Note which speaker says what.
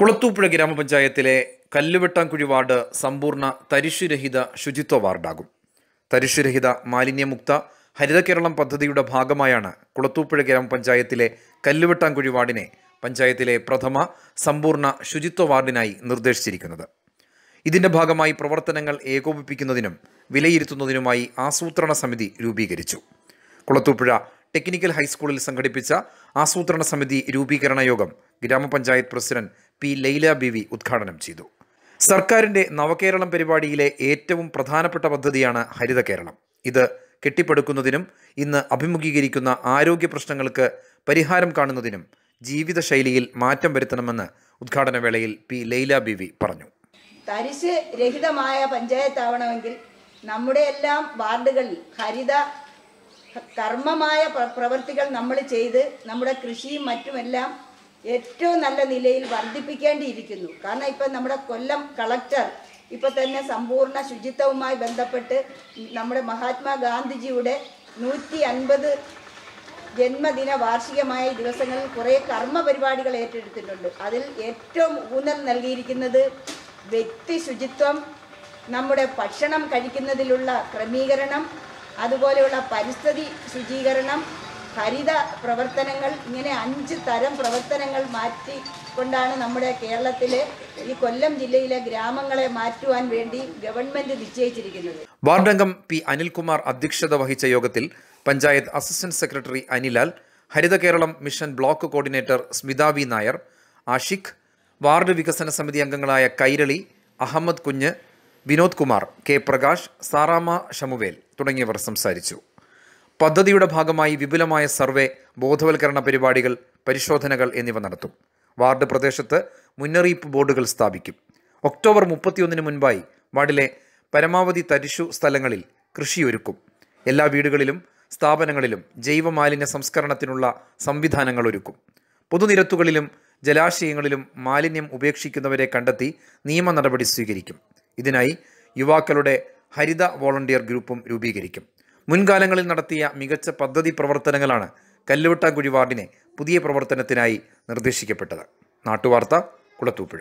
Speaker 1: കുളത്തൂപ്പുഴ ഗ്രാമപഞ്ചായത്തിലെ കല്ലുവെട്ടാംകുഴി വാർഡ് സമ്പൂർണ്ണ തരിശുരഹിത ശുചിത്വ വാർഡാകും തരിശുരഹിത മാലിന്യമുക്ത ഹരിത കേരളം പദ്ധതിയുടെ ഭാഗമായാണ് കുളത്തൂപ്പുഴ ഗ്രാമപഞ്ചായത്തിലെ കല്ലുവെട്ടാംകുഴി വാർഡിനെ പഞ്ചായത്തിലെ പ്രഥമ സമ്പൂർണ്ണ ശുചിത്വ വാർഡിനായി നിർദ്ദേശിച്ചിരിക്കുന്നത് ഇതിന്റെ ഭാഗമായി പ്രവർത്തനങ്ങൾ ഏകോപിപ്പിക്കുന്നതിനും വിലയിരുത്തുന്നതിനുമായി ആസൂത്രണ സമിതി രൂപീകരിച്ചു കുളത്തൂപ്പുഴ ടെക്നിക്കൽ ഹൈസ്കൂളിൽ സംഘടിപ്പിച്ച ആസൂത്രണ സമിതി രൂപീകരണ യോഗം ഗ്രാമപഞ്ചായത്ത് പ്രസിഡന്റ് പി ലൈല ബിവി ഉദ്ഘാടനം ചെയ്തു സർക്കാരിൻ്റെ നവകേരളം പരിപാടിയിലെ ഏറ്റവും പ്രധാനപ്പെട്ട പദ്ധതിയാണ് ഹരിത കേരളം ഇത് കെട്ടിപ്പടുക്കുന്നതിനും ഇന്ന് അഭിമുഖീകരിക്കുന്ന ആരോഗ്യ പ്രശ്നങ്ങൾക്ക് പരിഹാരം കാണുന്നതിനും ജീവിതശൈലിയിൽ മാറ്റം വരുത്തണമെന്ന് ഉദ്ഘാടന വേളയിൽ പി ലൈല ബിവി പറഞ്ഞു
Speaker 2: തരിശ് രഹിതമായ പഞ്ചായത്താവണമെങ്കിൽ നമ്മുടെ എല്ലാം വാർഡുകളിൽ ഹരിത കർമ്മമായ പ്രവർത്തികൾ നമ്മൾ ചെയ്ത് നമ്മുടെ കൃഷിയും മറ്റുമെല്ലാം ഏറ്റവും നല്ല നിലയിൽ വർദ്ധിപ്പിക്കേണ്ടിയിരിക്കുന്നു കാരണം ഇപ്പം നമ്മുടെ കൊല്ലം കളക്ടർ ഇപ്പൊ തന്നെ സമ്പൂർണ്ണ ശുചിത്വവുമായി ബന്ധപ്പെട്ട് നമ്മുടെ മഹാത്മാഗാന്ധിജിയുടെ നൂറ്റി അൻപത് ജന്മദിന വാർഷികമായ ദിവസങ്ങളിൽ കുറേ കർമ്മ പരിപാടികൾ ഏറ്റെടുത്തിട്ടുണ്ട് അതിൽ ഏറ്റവും ഊന്നൽ നൽകിയിരിക്കുന്നത് വ്യക്തി ശുചിത്വം നമ്മുടെ ഭക്ഷണം കഴിക്കുന്നതിലുള്ള ക്രമീകരണം അതുപോലെയുള്ള പരിസ്ഥിതി ശുചീകരണം ഹരിത പ്രവർത്തനങ്ങൾ ഇങ്ങനെ അഞ്ച് തരം പ്രവർത്തനങ്ങൾ മാറ്റി കൊണ്ടാണ് നമ്മുടെ കേരളത്തിലെ ഈ കൊല്ലം ജില്ലയിലെ ഗ്രാമങ്ങളെ മാറ്റുവാൻ വേണ്ടി ഗവൺമെന്റ് നിശ്ചയിച്ചിരിക്കുന്നത്
Speaker 1: വാർഡംഗം പി അനിൽകുമാർ അധ്യക്ഷത വഹിച്ച യോഗത്തിൽ panchayat assistant secretary Anilal Haritha Keralam mission block coordinator Smitha V Nair Ashiq ward വികസന സമിതി അംഗങ്ങളായ കൈരളി അഹമ്മദ് കുഞ്ഞ് വിനോദ് കുമാർ കെ പ്രകാശ് സാറാമ ഷമുവേൽ തുടങ്ങിയവർ സംസാരിച്ചു പദ്ധതിയുടെ ഭാഗമായി വിപുലമായ സർവേ ബോധവൽക്കരണ പരിപാടികൾ പരിശോധനകൾ എന്നിവ നടത്തും വാർഡ് പ്രദേശത്ത് മുന്നറിയിപ്പ് ബോർഡുകൾ സ്ഥാപിക്കും ഒക്ടോബർ മുപ്പത്തിയൊന്നിന് മുൻപായി വാർഡിലെ പരമാവധി തരിശു സ്ഥലങ്ങളിൽ കൃഷിയൊരുക്കും എല്ലാ വീടുകളിലും സ്ഥാപനങ്ങളിലും ജൈവമാലിന്യ സംസ്കരണത്തിനുള്ള സംവിധാനങ്ങൾ ഒരുക്കും പൊതുനിരത്തുകളിലും ജലാശയങ്ങളിലും മാലിന്യം ഉപേക്ഷിക്കുന്നവരെ കണ്ടെത്തി നിയമ നടപടി സ്വീകരിക്കും ഇതിനായി യുവാക്കളുടെ ഹരിത വോളണ്ടിയർ ഗ്രൂപ്പും രൂപീകരിക്കും മുൻകാലങ്ങളിൽ നടത്തിയ മികച്ച പദ്ധതി പ്രവർത്തനങ്ങളാണ് കല്ലുവട്ടാങ്കുഴി വാർഡിനെ പുതിയ പ്രവർത്തനത്തിനായി നിർദ്ദേശിക്കപ്പെട്ടത് നാട്ടുവാർത്ത കുളത്തൂപ്പുഴ